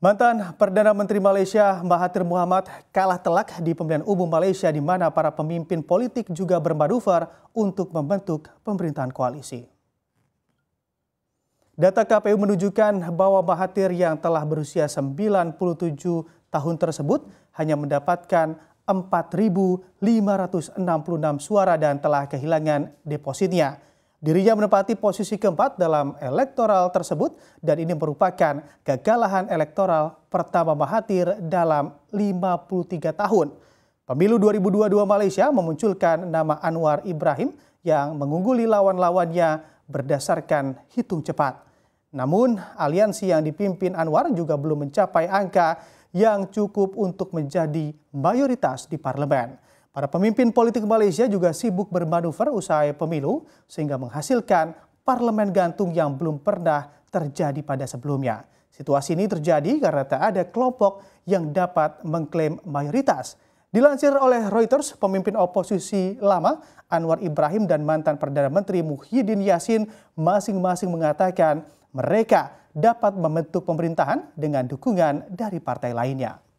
Mantan Perdana Menteri Malaysia Mahathir Muhammad kalah telak di pemilihan umum Malaysia di mana para pemimpin politik juga bermanuver untuk membentuk pemerintahan koalisi. Data KPU menunjukkan bahwa Mahathir yang telah berusia 97 tahun tersebut hanya mendapatkan 4.566 suara dan telah kehilangan depositnya. Dirinya menempati posisi keempat dalam elektoral tersebut dan ini merupakan kekalahan elektoral pertama Mahathir dalam 53 tahun. Pemilu 2022 Malaysia memunculkan nama Anwar Ibrahim yang mengungguli lawan-lawannya berdasarkan hitung cepat. Namun, aliansi yang dipimpin Anwar juga belum mencapai angka yang cukup untuk menjadi mayoritas di parlemen. Para pemimpin politik Malaysia juga sibuk bermanuver usai pemilu sehingga menghasilkan parlemen gantung yang belum pernah terjadi pada sebelumnya. Situasi ini terjadi karena tak ada kelompok yang dapat mengklaim mayoritas. Dilansir oleh Reuters, pemimpin oposisi lama Anwar Ibrahim dan mantan Perdana Menteri Muhyiddin Yassin masing-masing mengatakan mereka dapat membentuk pemerintahan dengan dukungan dari partai lainnya.